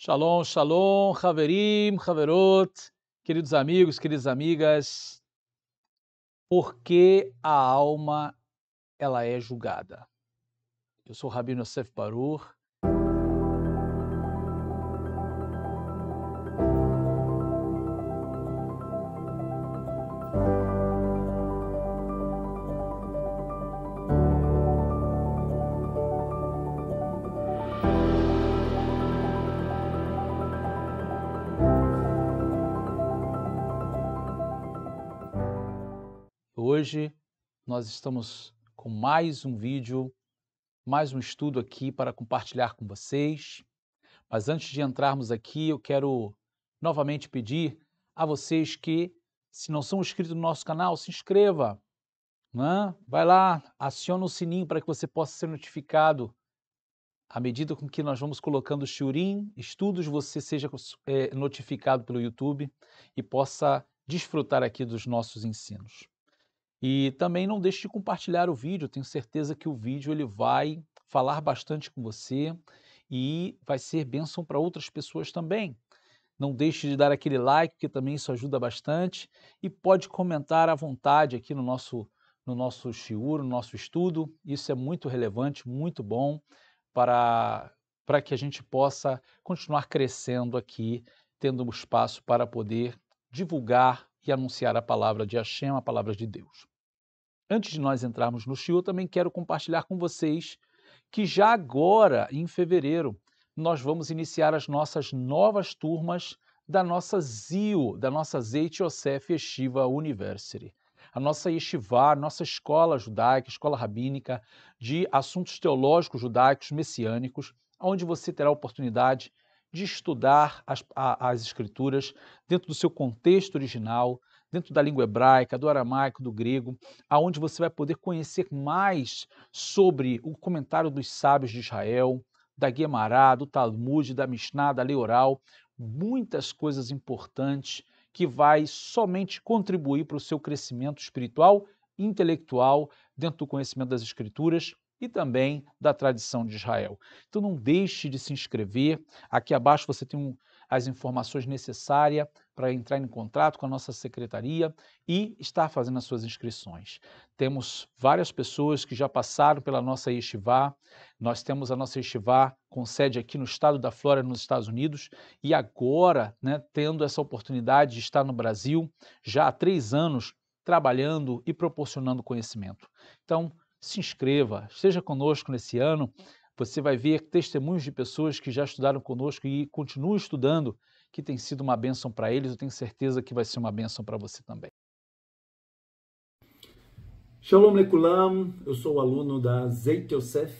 Shalom, shalom, haverim, haverot, queridos amigos, queridas amigas. Por que a alma ela é julgada? Eu sou o Rabino Yosef Baruch nós estamos com mais um vídeo, mais um estudo aqui para compartilhar com vocês. Mas antes de entrarmos aqui, eu quero novamente pedir a vocês que, se não são inscritos no nosso canal, se inscreva. Né? Vai lá, aciona o sininho para que você possa ser notificado. À medida com que nós vamos colocando shiurim, estudos, você seja é, notificado pelo YouTube e possa desfrutar aqui dos nossos ensinos. E também não deixe de compartilhar o vídeo, tenho certeza que o vídeo ele vai falar bastante com você e vai ser bênção para outras pessoas também. Não deixe de dar aquele like, que também isso ajuda bastante, e pode comentar à vontade aqui no nosso no nosso shiur, no nosso estudo. Isso é muito relevante, muito bom para para que a gente possa continuar crescendo aqui, tendo um espaço para poder divulgar e anunciar a palavra de Hashem, a palavra de Deus. Antes de nós entrarmos no Shiur, também quero compartilhar com vocês que já agora, em fevereiro, nós vamos iniciar as nossas novas turmas da nossa ZIO, da nossa Zeit Yosef Yeshiva University. A nossa Yeshiva, a nossa escola judaica, escola rabínica de assuntos teológicos judaicos messiânicos, onde você terá a oportunidade de estudar as, a, as escrituras dentro do seu contexto original, dentro da língua hebraica, do aramaico, do grego, aonde você vai poder conhecer mais sobre o comentário dos sábios de Israel, da Guemará, do Talmud, da Mishnah, da Lei Oral, muitas coisas importantes que vai somente contribuir para o seu crescimento espiritual, intelectual, dentro do conhecimento das escrituras e também da tradição de Israel. Então não deixe de se inscrever. Aqui abaixo você tem um, as informações necessárias para entrar em contato com a nossa secretaria e estar fazendo as suas inscrições. Temos várias pessoas que já passaram pela nossa Yeshiva. Nós temos a nossa Yeshiva com sede aqui no estado da Flórida, nos Estados Unidos, e agora, né, tendo essa oportunidade de estar no Brasil, já há três anos trabalhando e proporcionando conhecimento. Então, se inscreva, esteja conosco nesse ano você vai ver testemunhos de pessoas que já estudaram conosco e continuam estudando, que tem sido uma bênção para eles. Eu tenho certeza que vai ser uma bênção para você também. Shalom Lekulam, eu sou aluno da Zeit Yosef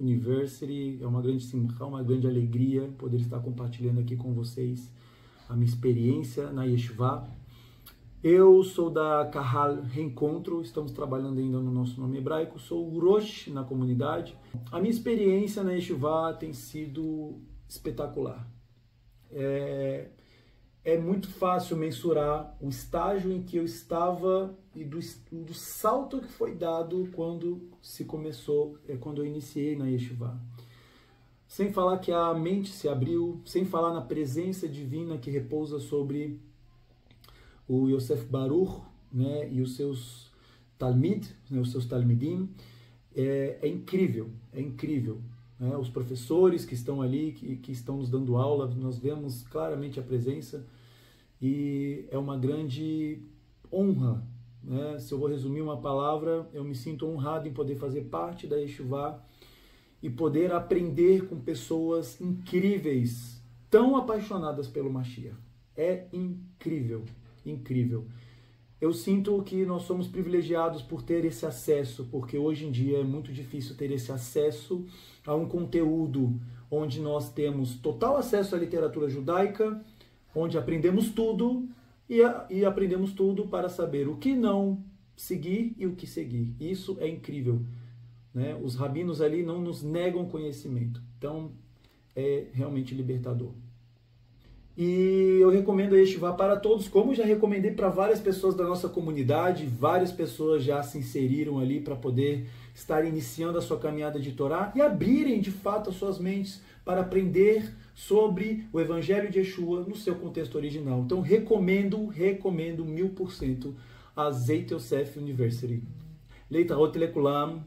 University. É uma grande simcha, uma grande alegria poder estar compartilhando aqui com vocês a minha experiência na Yeshiva, eu sou da Carral Reencontro, estamos trabalhando ainda no nosso nome hebraico, sou o Rosh na comunidade. A minha experiência na Yeshiva tem sido espetacular. É, é muito fácil mensurar o estágio em que eu estava e do, do salto que foi dado quando se começou, é, quando eu iniciei na Yeshiva. Sem falar que a mente se abriu, sem falar na presença divina que repousa sobre o Yosef Baruch né, e os seus Talmid, né, os seus Talmidim, é, é incrível, é incrível. Né? Os professores que estão ali, que, que estão nos dando aula, nós vemos claramente a presença e é uma grande honra. Né? Se eu vou resumir uma palavra, eu me sinto honrado em poder fazer parte da Yeshuvah e poder aprender com pessoas incríveis, tão apaixonadas pelo Mashiach. É incrível incrível. Eu sinto que nós somos privilegiados por ter esse acesso, porque hoje em dia é muito difícil ter esse acesso a um conteúdo onde nós temos total acesso à literatura judaica, onde aprendemos tudo e, a, e aprendemos tudo para saber o que não seguir e o que seguir. Isso é incrível. Né? Os rabinos ali não nos negam conhecimento. Então, é realmente libertador. E eu recomendo a vá para todos, como já recomendei para várias pessoas da nossa comunidade, várias pessoas já se inseriram ali para poder estar iniciando a sua caminhada de Torá e abrirem de fato as suas mentes para aprender sobre o Evangelho de Yeshua no seu contexto original. Então recomendo, recomendo mil por cento a Zeit Yosef University. Leita Rotelekulam.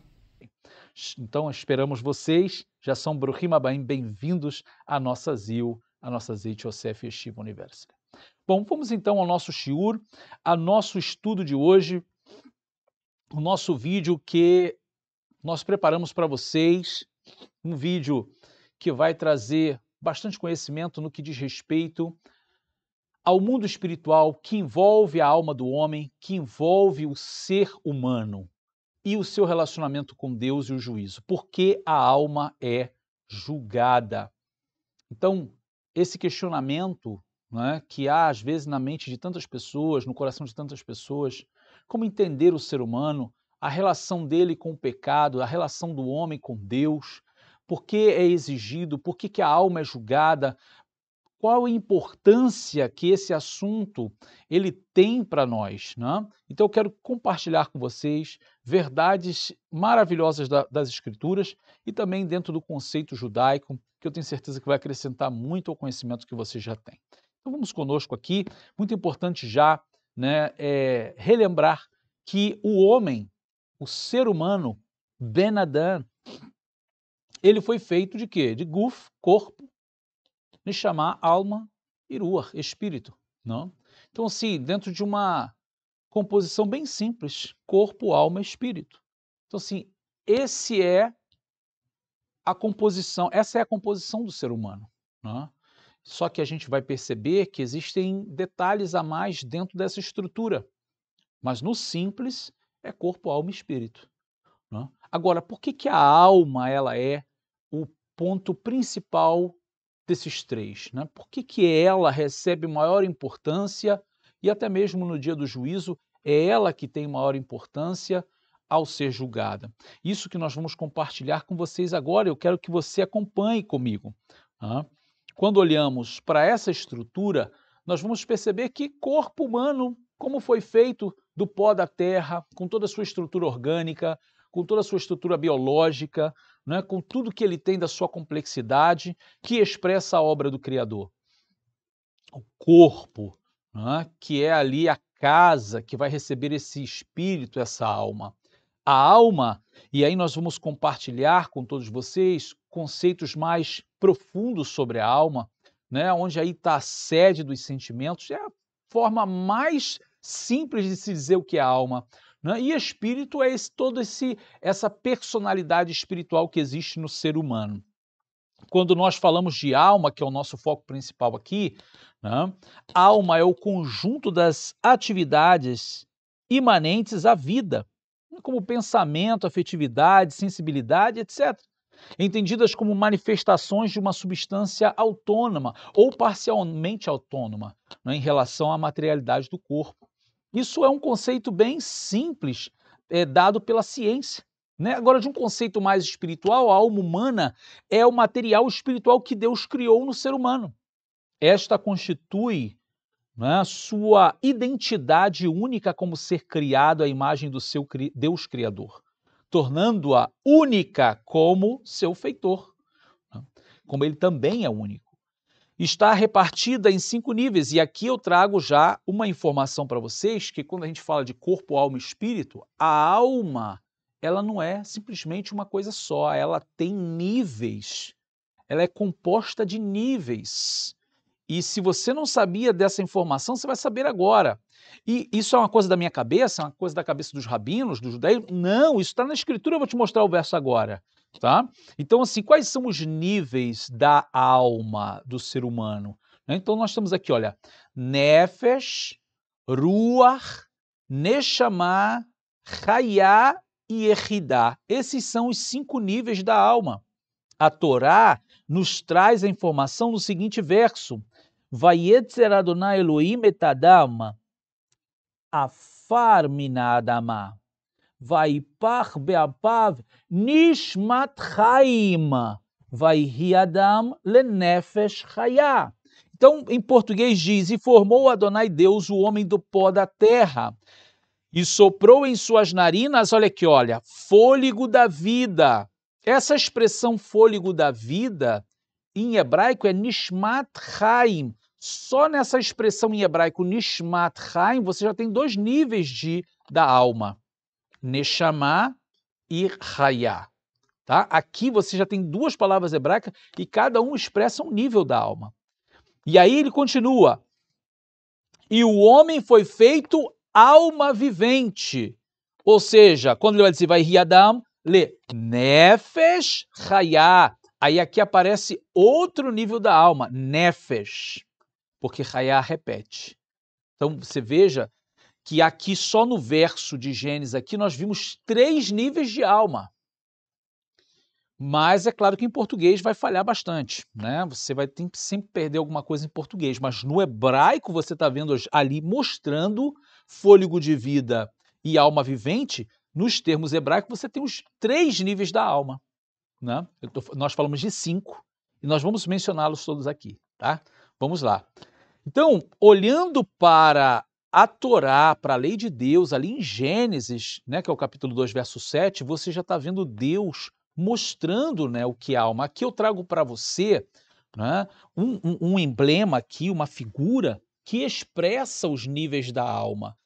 Então esperamos vocês, já são Bruhim Abaim, bem-vindos à nossa ZIL a nossa Zeit Yosef Yeshiva University. Bom, vamos então ao nosso shiur, ao nosso estudo de hoje, o nosso vídeo que nós preparamos para vocês, um vídeo que vai trazer bastante conhecimento no que diz respeito ao mundo espiritual que envolve a alma do homem, que envolve o ser humano e o seu relacionamento com Deus e o juízo, porque a alma é julgada. Então, esse questionamento né, que há às vezes na mente de tantas pessoas, no coração de tantas pessoas, como entender o ser humano, a relação dele com o pecado, a relação do homem com Deus, por que é exigido, por que, que a alma é julgada, qual a importância que esse assunto ele tem para nós. Né? Então eu quero compartilhar com vocês verdades maravilhosas da, das Escrituras e também dentro do conceito judaico, que eu tenho certeza que vai acrescentar muito ao conhecimento que vocês já têm. Então vamos conosco aqui, muito importante já né, é, relembrar que o homem, o ser humano, Ben Adam, ele foi feito de quê? De guf, corpo, Neshama, alma, e Ruach, espírito. Não? Então, assim, dentro de uma composição bem simples, corpo, alma, espírito. Então, assim, esse é a composição, essa é a composição do ser humano. Não? É? Só que a gente vai perceber que existem detalhes a mais dentro dessa estrutura. Mas no simples é corpo, alma e espírito. Não? É? Agora, por que, que a alma ela é o ponto principal desses três? Né? Por que, que ela recebe maior importância e até mesmo no dia do juízo é ela que tem maior importância ao ser julgada? Isso que nós vamos compartilhar com vocês agora, eu quero que você acompanhe comigo. Né? Quando olhamos para essa estrutura, nós vamos perceber que corpo humano, como foi feito do pó da terra, com toda a sua estrutura orgânica, com toda a sua estrutura biológica, é com tudo que ele tem da sua complexidade, que expressa a obra do Criador. O corpo, né, que é ali a casa que vai receber esse espírito, essa alma. A alma, e aí nós vamos compartilhar com todos vocês conceitos mais profundos sobre a alma, né, onde aí está a sede dos sentimentos, é a forma mais simples de se dizer o que é alma. Né? E espírito é esse, toda esse, essa personalidade espiritual que existe no ser humano. Quando nós falamos de alma, que é o nosso foco principal aqui, né? alma é o conjunto das atividades imanentes à vida, como pensamento, afetividade, sensibilidade, etc entendidas como manifestações de uma substância autônoma ou parcialmente autônoma né, em relação à materialidade do corpo. Isso é um conceito bem simples, é, dado pela ciência. Né? Agora, de um conceito mais espiritual, a alma humana é o material espiritual que Deus criou no ser humano. Esta constitui né, sua identidade única como ser criado à imagem do seu Deus Criador, tornando-a única como seu feitor, né? como ele também é único está repartida em cinco níveis. E aqui eu trago já uma informação para vocês que quando a gente fala de corpo, alma e espírito, a alma ela não é simplesmente uma coisa só, ela tem níveis. Ela é composta de níveis. E se você não sabia dessa informação, você vai saber agora. E isso é uma coisa da minha cabeça, é uma coisa da cabeça dos rabinos, dos judaísmos? Não, isso está na escritura, eu vou te mostrar o verso agora. Tá? Então, assim, quais são os níveis da alma do ser humano? Né? Então, nós estamos aqui, olha, Nefesh, Ruach, neshamah, Hayá e Erridá. Esses são os cinco níveis da alma. A Torá nos traz a informação no seguinte verso: Vayetzer Adonai Elohim et Adama, afar min Adama, vaipach beapav nishmat chaim, vaihi Adam lenefesh chayah. Então, em português diz, e formou Adonai Deus o homem do pó da terra, e soprou em suas narinas, olha aqui, olha, fôlego da vida. Essa expressão fôlego da vida, em hebraico, é nishmat chaim. Só nessa expressão em hebraico nishmat haim, você já tem dois níveis de da alma, neshama e raya. Tá? Aqui você já tem duas palavras hebraicas e cada um expressa um nível da alma. E aí ele continua: E o homem foi feito alma vivente. Ou seja, quando ele vai dizer vai riadam, lê nefesh raya. Aí aqui aparece outro nível da alma, nefesh porque Raiá repete. Então você veja que aqui só no verso de Gênesis aqui nós vimos três níveis de alma. Mas é claro que em português vai falhar bastante, né? Você vai sempre perder alguma coisa em português, mas no hebraico você está vendo ali mostrando fôlego de vida e alma vivente. Nos termos hebraicos você tem os três níveis da alma, né? Tô, nós falamos de cinco e nós vamos mencioná-los todos aqui, tá? Vamos lá. Então, olhando para a Torá, para a lei de Deus, ali em Gênesis, né, que é o capítulo 2, verso 7, você já está vendo Deus mostrando né, o que é alma. Aqui eu trago para você né, um, um, um emblema aqui, uma figura que expressa os níveis da alma.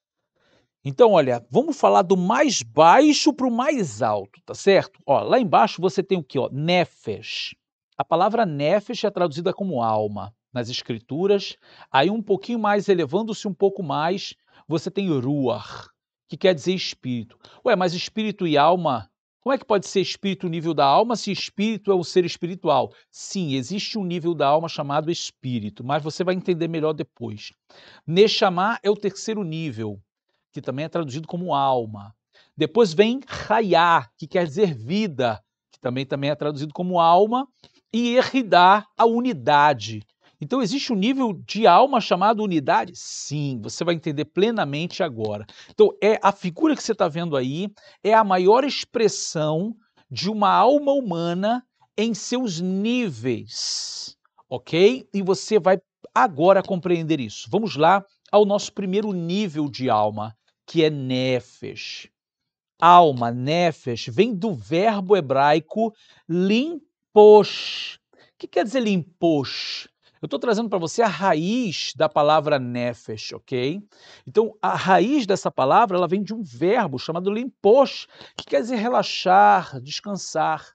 Então, olha, vamos falar do mais baixo para o mais alto, tá certo? Ó, lá embaixo você tem o que? Ó, nefesh. A palavra nefesh é traduzida como alma nas escrituras. Aí um pouquinho mais, elevando-se um pouco mais, você tem ruar, que quer dizer espírito. Ué, mas espírito e alma, como é que pode ser espírito o nível da alma se espírito é um ser espiritual? Sim, existe um nível da alma chamado espírito, mas você vai entender melhor depois. Neshama é o terceiro nível, que também é traduzido como alma. Depois vem Hayá, que quer dizer vida, que também, também é traduzido como alma, e Eridá, a unidade, então existe um nível de alma chamado unidade? Sim, você vai entender plenamente agora. Então é a figura que você está vendo aí é a maior expressão de uma alma humana em seus níveis, ok? E você vai agora compreender isso. Vamos lá ao nosso primeiro nível de alma, que é nefesh. Alma, nefesh, vem do verbo hebraico limposh. O que quer dizer limposh? Eu estou trazendo para você a raiz da palavra nefesh, ok? Então, a raiz dessa palavra ela vem de um verbo chamado limpos, que quer dizer relaxar, descansar.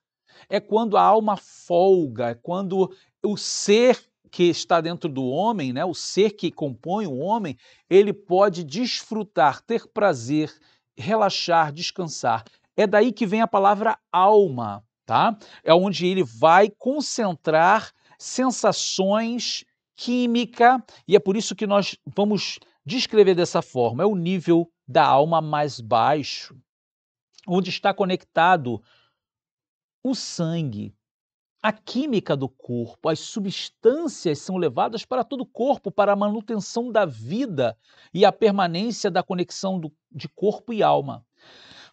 É quando a alma folga, é quando o ser que está dentro do homem, né, o ser que compõe o homem, ele pode desfrutar, ter prazer, relaxar, descansar. É daí que vem a palavra alma, tá? É onde ele vai concentrar sensações, química, e é por isso que nós vamos descrever dessa forma: é o nível da alma mais baixo, onde está conectado o sangue, a química do corpo, as substâncias são levadas para todo o corpo para a manutenção da vida e a permanência da conexão do, de corpo e alma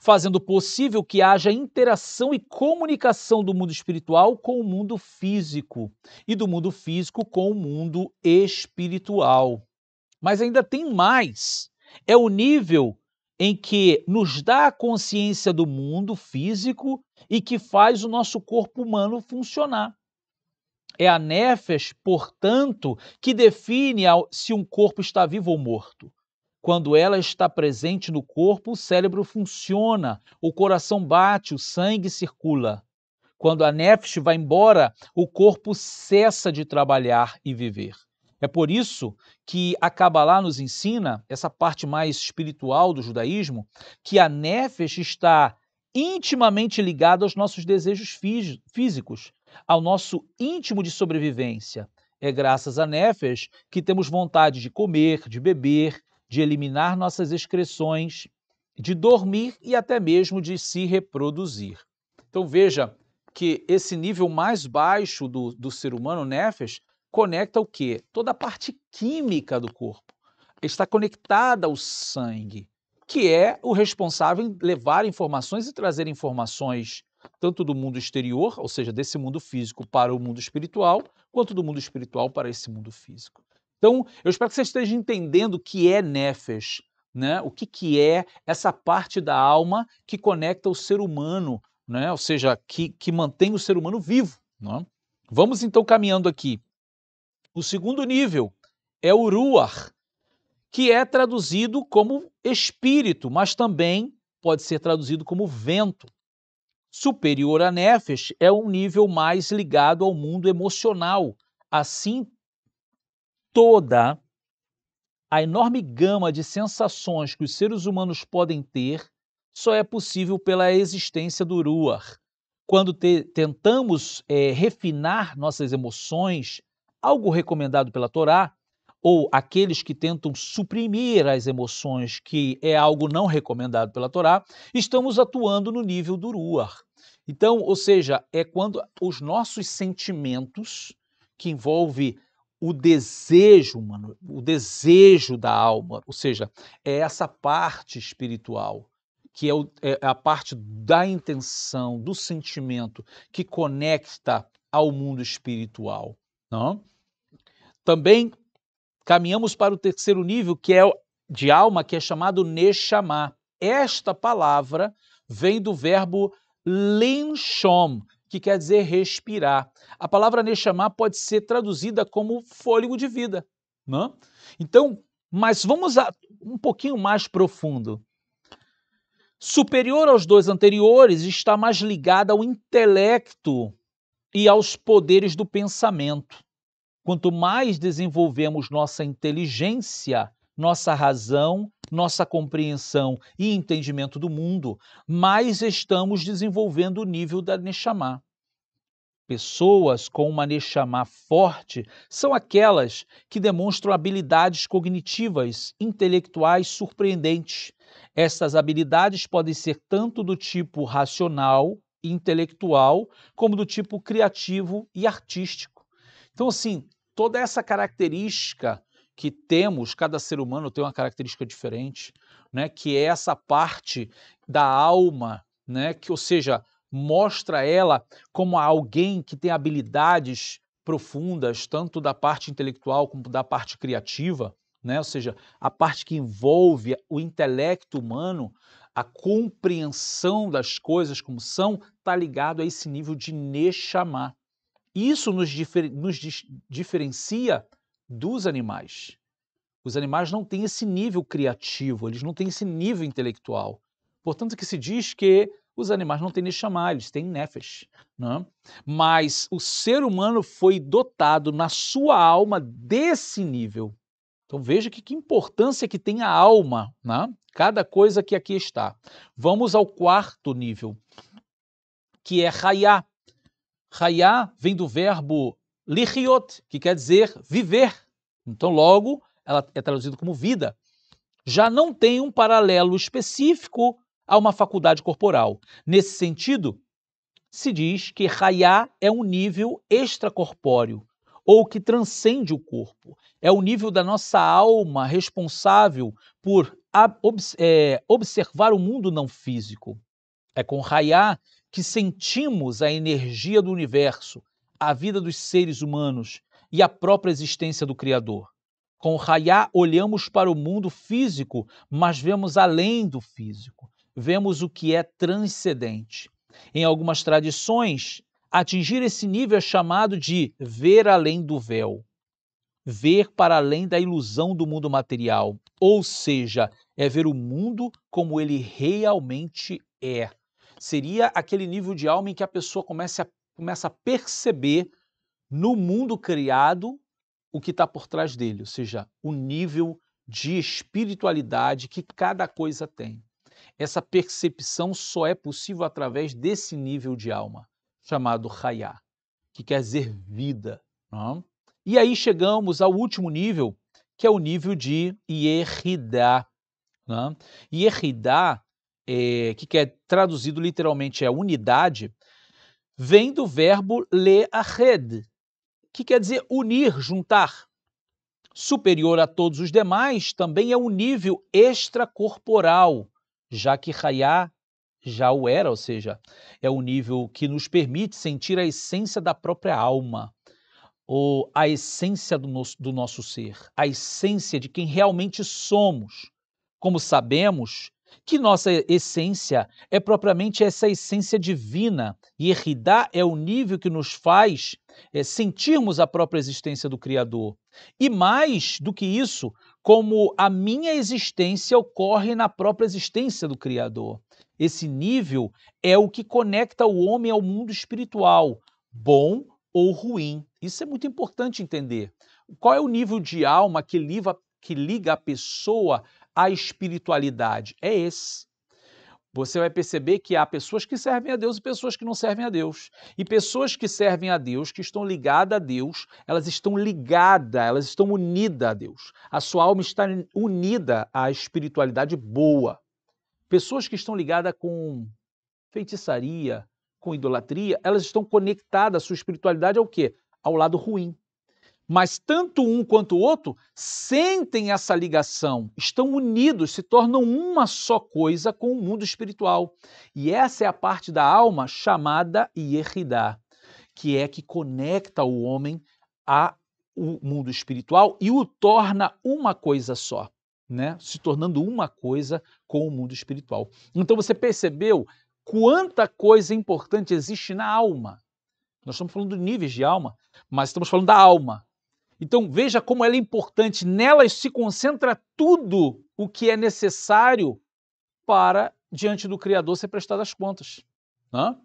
fazendo possível que haja interação e comunicação do mundo espiritual com o mundo físico e do mundo físico com o mundo espiritual. Mas ainda tem mais. É o nível em que nos dá a consciência do mundo físico e que faz o nosso corpo humano funcionar. É a nefes, portanto, que define se um corpo está vivo ou morto. Quando ela está presente no corpo, o cérebro funciona, o coração bate, o sangue circula. Quando a nefesh vai embora, o corpo cessa de trabalhar e viver. É por isso que a Kabbalah nos ensina, essa parte mais espiritual do judaísmo, que a nefesh está intimamente ligada aos nossos desejos físicos, ao nosso íntimo de sobrevivência. É graças a nefesh que temos vontade de comer, de beber, de eliminar nossas excreções, de dormir e até mesmo de se reproduzir. Então veja que esse nível mais baixo do, do ser humano, Nefes, conecta o quê? Toda a parte química do corpo. Está conectada ao sangue, que é o responsável em levar informações e trazer informações tanto do mundo exterior, ou seja, desse mundo físico para o mundo espiritual, quanto do mundo espiritual para esse mundo físico. Então, eu espero que você esteja entendendo o que é nefesh, né? O que, que é essa parte da alma que conecta o ser humano, né? Ou seja, que, que mantém o ser humano vivo, né? Vamos então caminhando aqui. O segundo nível é o ruach, que é traduzido como espírito, mas também pode ser traduzido como vento. Superior a nefesh é um nível mais ligado ao mundo emocional, assim toda a enorme gama de sensações que os seres humanos podem ter só é possível pela existência do ruar Quando te, tentamos é, refinar nossas emoções, algo recomendado pela Torá, ou aqueles que tentam suprimir as emoções, que é algo não recomendado pela Torá, estamos atuando no nível do ruar Então, ou seja, é quando os nossos sentimentos, que envolve o desejo, mano, o desejo da alma, ou seja, é essa parte espiritual que é, o, é a parte da intenção, do sentimento que conecta ao mundo espiritual, não? É? Também caminhamos para o terceiro nível, que é de alma, que é chamado Neshama. Esta palavra vem do verbo linshom que quer dizer respirar. A palavra Neshama pode ser traduzida como fôlego de vida. Não? Né? Então, mas vamos a, um pouquinho mais profundo. Superior aos dois anteriores, está mais ligada ao intelecto e aos poderes do pensamento. Quanto mais desenvolvemos nossa inteligência, nossa razão, nossa compreensão e entendimento do mundo, mais estamos desenvolvendo o nível da Neshama. Pessoas com uma Neshama forte são aquelas que demonstram habilidades cognitivas, intelectuais surpreendentes. Essas habilidades podem ser tanto do tipo racional, intelectual, como do tipo criativo e artístico. Então, assim, toda essa característica que temos, cada ser humano tem uma característica diferente, né? que é essa parte da alma, né? que, ou seja, mostra ela como alguém que tem habilidades profundas, tanto da parte intelectual como da parte criativa, né? ou seja, a parte que envolve o intelecto humano, a compreensão das coisas como são, está ligado a esse nível de Neshama. Isso nos, difer nos diferencia dos animais. Os animais não têm esse nível criativo, eles não têm esse nível intelectual. Portanto, que se diz que os animais não têm Neshama, eles têm Nefesh. Né? Mas o ser humano foi dotado na sua alma desse nível. Então veja que, que importância que tem a alma, né? cada coisa que aqui está. Vamos ao quarto nível, que é Hayá. Hayá vem do verbo lihiot, que quer dizer viver. Então, logo, ela é traduzida como vida. Já não tem um paralelo específico a uma faculdade corporal. Nesse sentido, se diz que Hayá é um nível extracorpóreo, ou que transcende o corpo. É o nível da nossa alma responsável por é, observar o mundo não físico. É com Hayá que sentimos a energia do universo, a vida dos seres humanos e a própria existência do Criador. Com o Hayá, olhamos para o mundo físico, mas vemos além do físico. Vemos o que é transcendente. Em algumas tradições, atingir esse nível é chamado de ver além do véu, ver para além da ilusão do mundo material, ou seja, é ver o mundo como ele realmente é. Seria aquele nível de alma em que a pessoa começa a começa a perceber no mundo criado o que está por trás dele, ou seja, o nível de espiritualidade que cada coisa tem. Essa percepção só é possível através desse nível de alma, chamado Hayá, que quer dizer vida. Não? É? E aí chegamos ao último nível, que é o nível de Yeridá. Né? é, eh, que é traduzido literalmente é unidade, vem do verbo red, que quer dizer unir, juntar. Superior a todos os demais também é um nível extracorporal, já que Hayá já o era, ou seja, é o um nível que nos permite sentir a essência da própria alma, ou a essência do nosso, do nosso ser, a essência de quem realmente somos. Como sabemos, que nossa essência é propriamente essa essência divina, e Eridá é o nível que nos faz é, sentirmos a própria existência do Criador. E mais do que isso, como a minha existência ocorre na própria existência do Criador. Esse nível é o que conecta o homem ao mundo espiritual, bom ou ruim. Isso é muito importante entender. Qual é o nível de alma que liga, que liga a pessoa à espiritualidade é esse. Você vai perceber que há pessoas que servem a Deus e pessoas que não servem a Deus. E pessoas que servem a Deus, que estão ligadas a Deus, elas estão ligadas, elas estão unidas a Deus. A sua alma está unida à espiritualidade boa. Pessoas que estão ligadas com feitiçaria, com idolatria, elas estão conectadas, a sua espiritualidade ao é quê? Ao lado ruim mas tanto um quanto o outro sentem essa ligação, estão unidos, se tornam uma só coisa com o mundo espiritual. E essa é a parte da alma chamada Yeridah, que é que conecta o homem ao mundo espiritual e o torna uma coisa só. Né, se tornando uma coisa com o mundo espiritual. Então você percebeu quanta coisa importante existe na alma. Nós estamos falando de níveis de alma, mas estamos falando da alma. Então veja como ela é importante. Nelas se concentra tudo o que é necessário para, diante do Criador, ser prestado as contas. Né?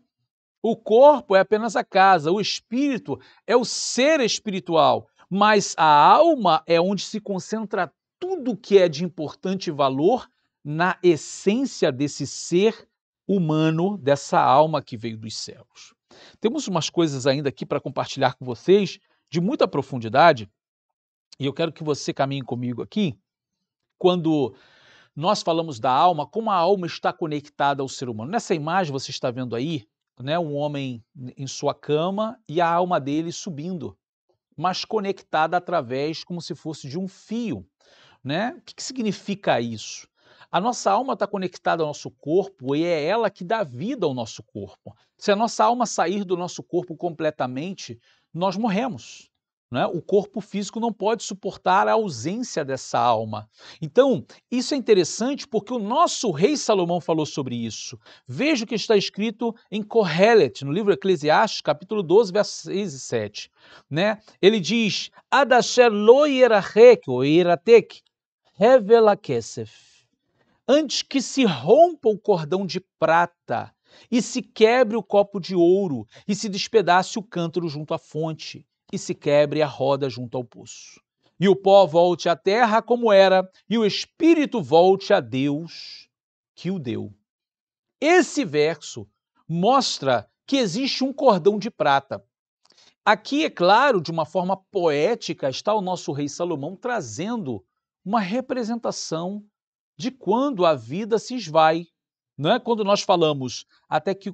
O corpo é apenas a casa, o espírito é o ser espiritual, mas a alma é onde se concentra tudo o que é de importante valor na essência desse ser humano, dessa alma que veio dos céus. Temos umas coisas ainda aqui para compartilhar com vocês de muita profundidade, e eu quero que você caminhe comigo aqui, quando nós falamos da alma, como a alma está conectada ao ser humano. Nessa imagem você está vendo aí, né, um homem em sua cama e a alma dele subindo, mas conectada através como se fosse de um fio, né? O que, que significa isso? A nossa alma está conectada ao nosso corpo e é ela que dá vida ao nosso corpo. Se a nossa alma sair do nosso corpo completamente, nós morremos. Né? O corpo físico não pode suportar a ausência dessa alma. Então, isso é interessante porque o nosso rei Salomão falou sobre isso. Veja o que está escrito em Kohelet, no livro Eclesiastes, capítulo 12, versos 6 e 7. Né? Ele diz: ou Antes que se rompa o cordão de prata e se quebre o copo de ouro, e se despedace o cântaro junto à fonte, e se quebre a roda junto ao poço. E o pó volte à terra como era, e o espírito volte a Deus que o deu. Esse verso mostra que existe um cordão de prata. Aqui, é claro, de uma forma poética, está o nosso rei Salomão trazendo uma representação de quando a vida se esvai, não é quando nós falamos até que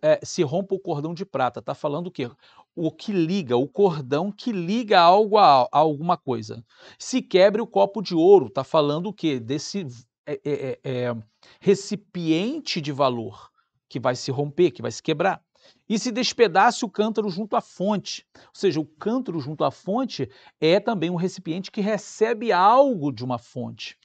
é, se rompa o cordão de prata, está falando o quê? O que liga, o cordão que liga algo a, a alguma coisa. Se quebre o copo de ouro, está falando o quê? Desse é é, é, é, recipiente de valor que vai se romper, que vai se quebrar. E se despedace o cântaro junto à fonte. Ou seja, o cântaro junto à fonte é também um recipiente que recebe algo de uma fonte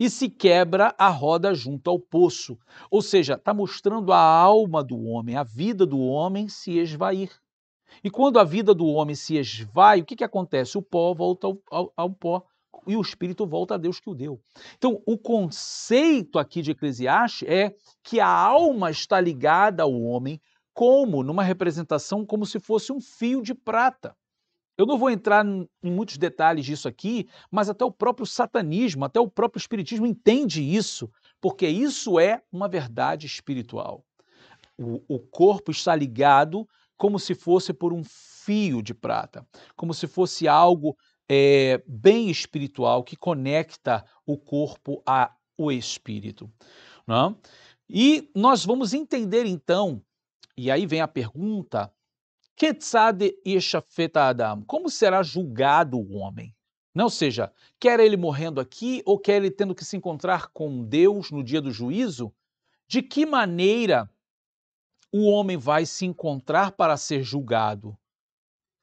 e se quebra a roda junto ao poço. Ou seja, está mostrando a alma do homem, a vida do homem se esvair. E quando a vida do homem se esvai, o que, que acontece? O pó volta ao, ao, ao pó e o espírito volta a Deus que o deu. Então, o conceito aqui de Eclesiastes é que a alma está ligada ao homem como numa representação como se fosse um fio de prata. Eu não vou entrar em muitos detalhes disso aqui, mas até o próprio satanismo, até o próprio espiritismo entende isso, porque isso é uma verdade espiritual. O, o corpo está ligado como se fosse por um fio de prata, como se fosse algo é, bem espiritual que conecta o corpo ao espírito. Não? É? E nós vamos entender então, e aí vem a pergunta Adam, como será julgado o homem? Não seja, quer ele morrendo aqui ou quer ele tendo que se encontrar com Deus no dia do juízo? De que maneira o homem vai se encontrar para ser julgado?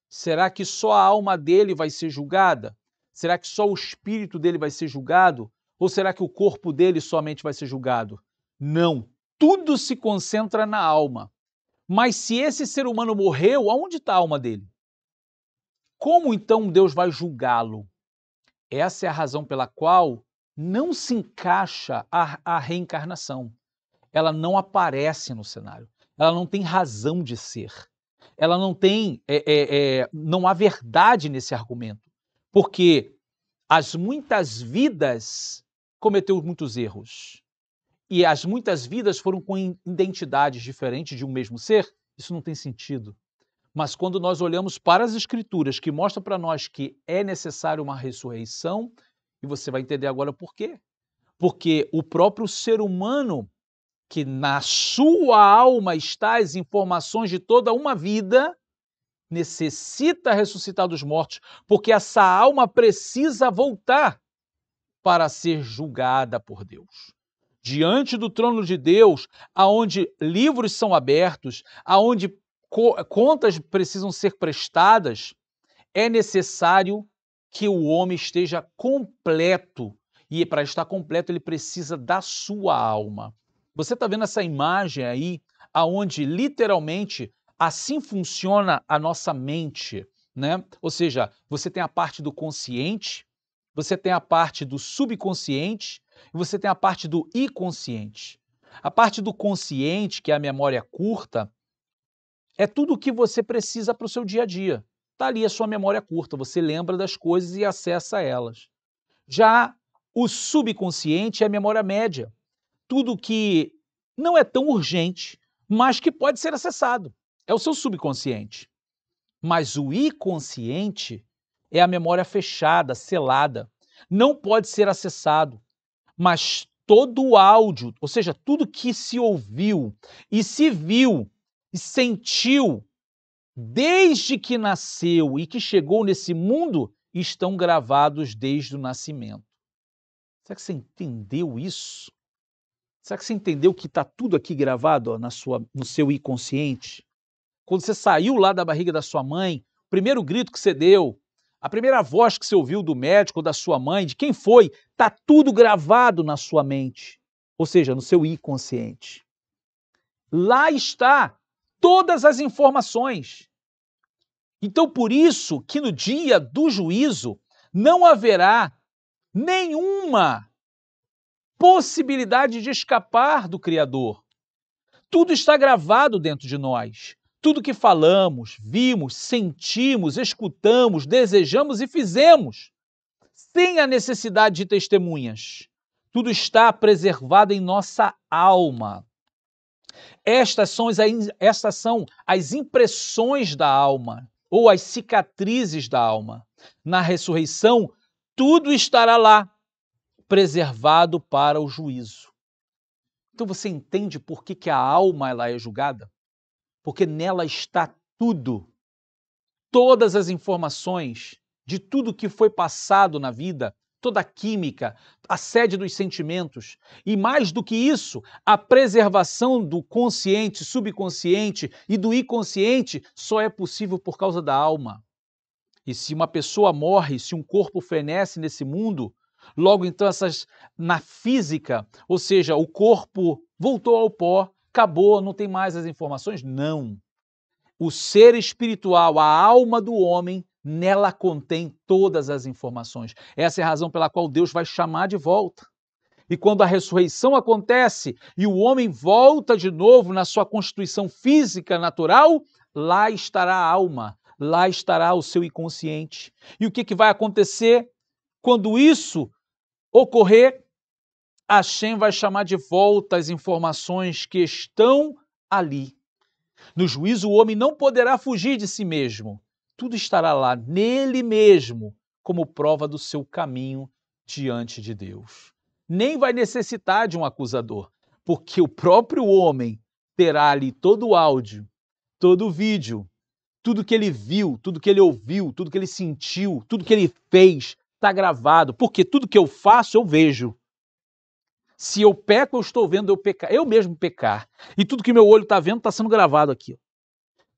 Será que só a alma dele vai ser julgada? Será que só o espírito dele vai ser julgado? Ou será que o corpo dele somente vai ser julgado? Não, tudo se concentra na alma. Mas se esse ser humano morreu, aonde está a alma dele? Como então Deus vai julgá-lo? Essa é a razão pela qual não se encaixa a, a reencarnação. Ela não aparece no cenário. Ela não tem razão de ser. Ela não tem, é, é, é, não há verdade nesse argumento, porque as muitas vidas cometeu muitos erros e as muitas vidas foram com identidades diferentes de um mesmo ser, isso não tem sentido. Mas quando nós olhamos para as Escrituras, que mostram para nós que é necessário uma ressurreição, e você vai entender agora por quê. Porque o próprio ser humano, que na sua alma está as informações de toda uma vida, necessita ressuscitar dos mortos, porque essa alma precisa voltar para ser julgada por Deus diante do trono de Deus, aonde livros são abertos, aonde co contas precisam ser prestadas, é necessário que o homem esteja completo. E para estar completo, ele precisa da sua alma. Você está vendo essa imagem aí, aonde literalmente assim funciona a nossa mente, né? Ou seja, você tem a parte do consciente, você tem a parte do subconsciente e você tem a parte do inconsciente. A parte do consciente, que é a memória curta, é tudo o que você precisa para o seu dia a dia. Está ali a sua memória curta, você lembra das coisas e acessa elas. Já o subconsciente é a memória média, tudo que não é tão urgente, mas que pode ser acessado. É o seu subconsciente. Mas o inconsciente é a memória fechada, selada. Não pode ser acessado. Mas todo o áudio, ou seja, tudo que se ouviu e se viu e sentiu desde que nasceu e que chegou nesse mundo estão gravados desde o nascimento. Será que você entendeu isso? Será que você entendeu que está tudo aqui gravado ó, na sua, no seu inconsciente? Quando você saiu lá da barriga da sua mãe, o primeiro grito que você deu, a primeira voz que você ouviu do médico ou da sua mãe, de quem foi, está tudo gravado na sua mente, ou seja, no seu inconsciente. Lá está todas as informações. Então, por isso que no dia do juízo não haverá nenhuma possibilidade de escapar do Criador. Tudo está gravado dentro de nós. Tudo que falamos, vimos, sentimos, escutamos, desejamos e fizemos, sem a necessidade de testemunhas, tudo está preservado em nossa alma. Estas são, as, estas são as impressões da alma, ou as cicatrizes da alma. Na ressurreição, tudo estará lá, preservado para o juízo. Então você entende por que, que a alma ela é julgada? porque nela está tudo. Todas as informações de tudo que foi passado na vida, toda a química, a sede dos sentimentos. E mais do que isso, a preservação do consciente, subconsciente e do inconsciente só é possível por causa da alma. E se uma pessoa morre, se um corpo fenece nesse mundo, logo então essas na física, ou seja, o corpo voltou ao pó, acabou, não tem mais as informações? Não. O ser espiritual, a alma do homem, nela contém todas as informações. Essa é a razão pela qual Deus vai chamar de volta. E quando a ressurreição acontece e o homem volta de novo na sua constituição física natural, lá estará a alma, lá estará o seu inconsciente. E o que, que vai acontecer quando isso ocorrer? Hashem vai chamar de volta as informações que estão ali. No juízo, o homem não poderá fugir de si mesmo. Tudo estará lá, nele mesmo, como prova do seu caminho diante de Deus. Nem vai necessitar de um acusador, porque o próprio homem terá ali todo o áudio, todo o vídeo, tudo que ele viu, tudo que ele ouviu, tudo que ele sentiu, tudo que ele fez, está gravado, porque tudo que eu faço eu vejo. Se eu peco, eu estou vendo eu pecar, eu mesmo pecar. E tudo que meu olho está vendo está sendo gravado aqui.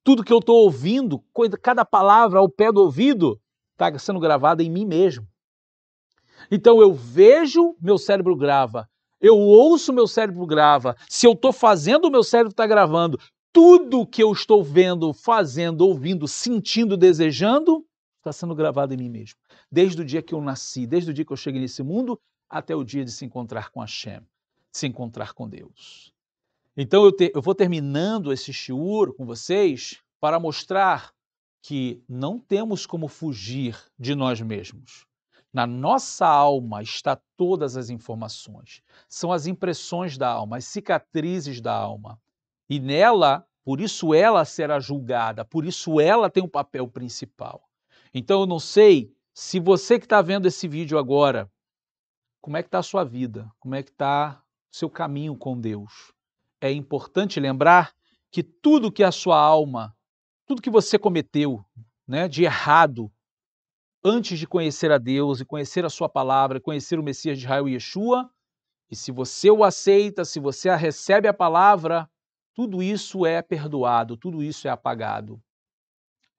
Tudo que eu estou ouvindo, cada palavra ao pé do ouvido, está sendo gravada em mim mesmo. Então eu vejo, meu cérebro grava. Eu ouço, meu cérebro grava. Se eu estou fazendo, meu cérebro está gravando. Tudo que eu estou vendo, fazendo, ouvindo, sentindo, desejando, está sendo gravado em mim mesmo. Desde o dia que eu nasci, desde o dia que eu cheguei nesse mundo, até o dia de se encontrar com Hashem, se encontrar com Deus. Então eu, te, eu vou terminando esse shiur com vocês para mostrar que não temos como fugir de nós mesmos. Na nossa alma está todas as informações. São as impressões da alma, as cicatrizes da alma. E nela, por isso ela será julgada, por isso ela tem um papel principal. Então eu não sei se você que está vendo esse vídeo agora como é que está a sua vida, como é que está o seu caminho com Deus. É importante lembrar que tudo que a sua alma, tudo que você cometeu né, de errado, antes de conhecer a Deus e conhecer a sua palavra, conhecer o Messias de Israel e Yeshua, e se você o aceita, se você a recebe a palavra, tudo isso é perdoado, tudo isso é apagado.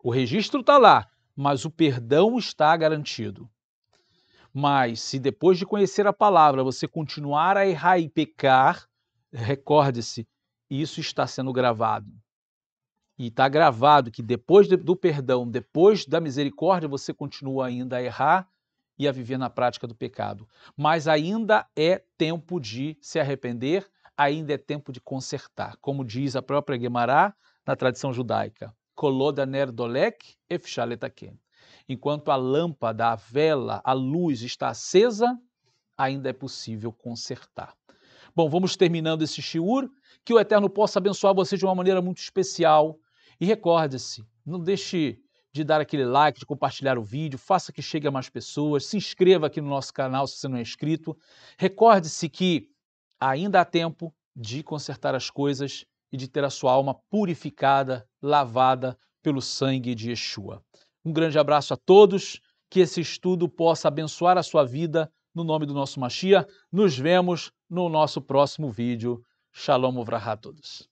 O registro está lá, mas o perdão está garantido. Mas se depois de conhecer a palavra você continuar a errar e pecar, recorde-se, isso está sendo gravado. E está gravado que depois do perdão, depois da misericórdia, você continua ainda a errar e a viver na prática do pecado. Mas ainda é tempo de se arrepender, ainda é tempo de consertar. Como diz a própria Guemará na tradição judaica, Kolodaner dolek efshaletaken enquanto a lâmpada, a vela, a luz está acesa, ainda é possível consertar. Bom, vamos terminando esse shiur. Que o Eterno possa abençoar você de uma maneira muito especial. E recorde-se, não deixe de dar aquele like, de compartilhar o vídeo, faça que chegue a mais pessoas, se inscreva aqui no nosso canal se você não é inscrito. Recorde-se que ainda há tempo de consertar as coisas e de ter a sua alma purificada, lavada pelo sangue de Yeshua. Um grande abraço a todos, que esse estudo possa abençoar a sua vida no nome do nosso Machia. Nos vemos no nosso próximo vídeo. Shalom Uvraha a todos.